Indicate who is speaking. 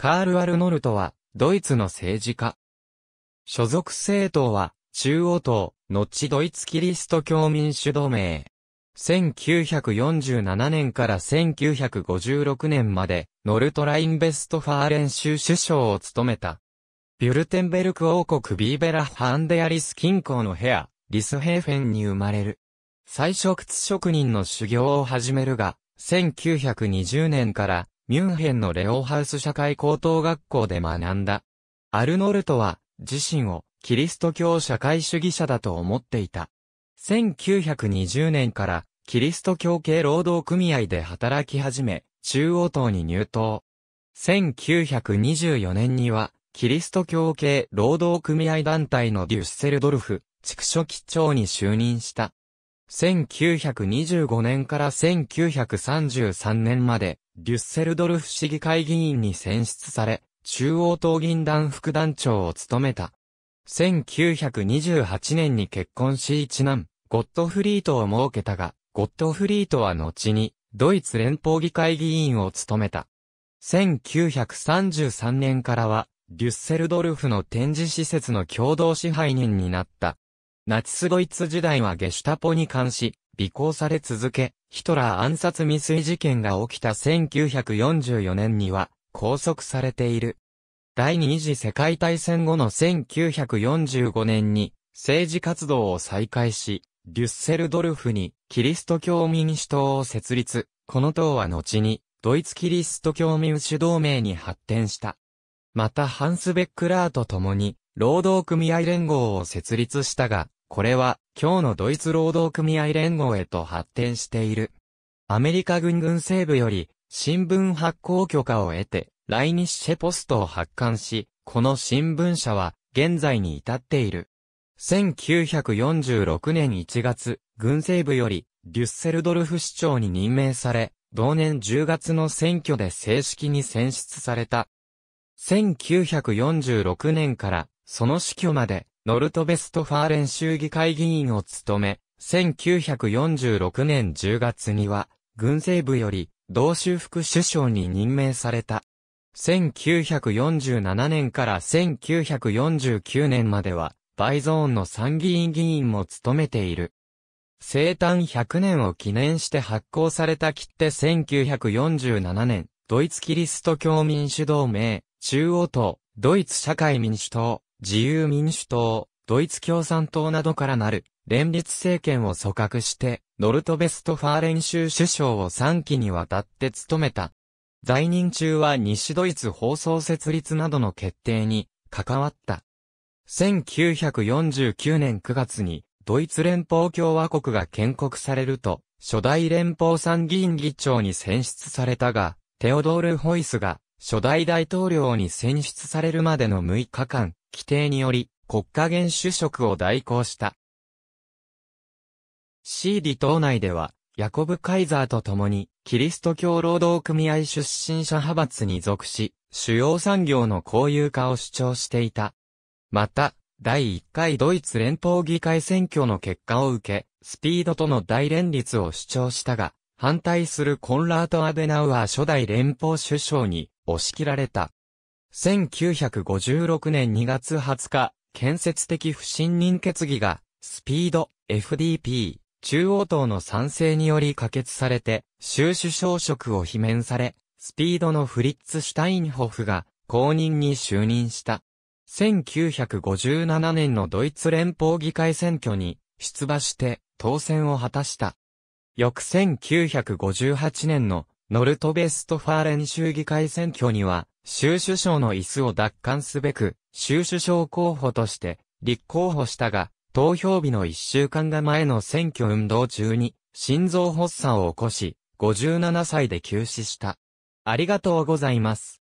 Speaker 1: カール・アルノルトは、ドイツの政治家。所属政党は、中央党、後ドイツキリスト教民主同盟。1947年から1956年まで、ノルトラインベストファーレン州首相を務めた。ビュルテンベルク王国ビーベラ・ハンデアリス近郊のヘア、リスヘーフェンに生まれる。最初靴職人の修行を始めるが、1920年からミュンヘンのレオハウス社会高等学校で学んだ。アルノルトは自身をキリスト教社会主義者だと思っていた。1920年からキリスト教系労働組合で働き始め、中央党に入党。1924年には、キリスト教系労働組合団体のデュッセルドルフ、畜書機長に就任した。1925年から1933年まで、デュッセルドルフ市議会議員に選出され、中央党銀団副団長を務めた。1928年に結婚し一男、ゴットフリートを設けたが、ゴットフリートは後に、ドイツ連邦議会議員を務めた。1933年からは、デュッセルドルフの展示施設の共同支配人になった。ナチスドイツ時代はゲシュタポに関し、尾行され続け、ヒトラー暗殺未遂事件が起きた1944年には拘束されている。第二次世界大戦後の1945年に政治活動を再開し、デュッセルドルフにキリスト教民主党を設立。この党は後にドイツキリスト教民主同盟に発展した。またハンス・ベックラーと共に労働組合連合を設立したが、これは、今日のドイツ労働組合連合へと発展している。アメリカ軍軍西部より、新聞発行許可を得て、来日シェポストを発刊し、この新聞社は、現在に至っている。1946年1月、軍西部より、デュッセルドルフ市長に任命され、同年10月の選挙で正式に選出された。1946年から、その死去まで、ノルトベストファーレン州議会議員を務め、1946年10月には、軍政部より、同州副首相に任命された。1947年から1949年までは、バイゾーンの参議院議員も務めている。生誕100年を記念して発行された切手1947年、ドイツキリスト教民主同盟、中央党、ドイツ社会民主党、自由民主党、ドイツ共産党などからなる連立政権を組閣して、ノルトベストファーレン州首相を3期にわたって務めた。在任中は西ドイツ放送設立などの決定に関わった。1949年9月にドイツ連邦共和国が建国されると、初代連邦参議院議長に選出されたが、テオドール・ホイスが初代大統領に選出されるまでの6日間、規定により国家元首職を代行した。シーディ島内では、ヤコブ・カイザーと共に、キリスト教労働組合出身者派閥に属し、主要産業の公有化を主張していた。また、第1回ドイツ連邦議会選挙の結果を受け、スピードとの大連立を主張したが、反対するコンラート・アベナウアー初代連邦首相に押し切られた。1956年2月20日、建設的不信任決議が、スピード、FDP、中央党の賛成により可決されて、州首相職を罷免され、スピードのフリッツ・シュタインホフが公認に就任した。1957年のドイツ連邦議会選挙に出馬して当選を果たした。翌1958年のノルトベストファーレン州議会選挙には州首相の椅子を奪還すべく、州首相候補として、立候補したが、投票日の一週間が前の選挙運動中に、心臓発作を起こし、57歳で急死した。ありがとうございます。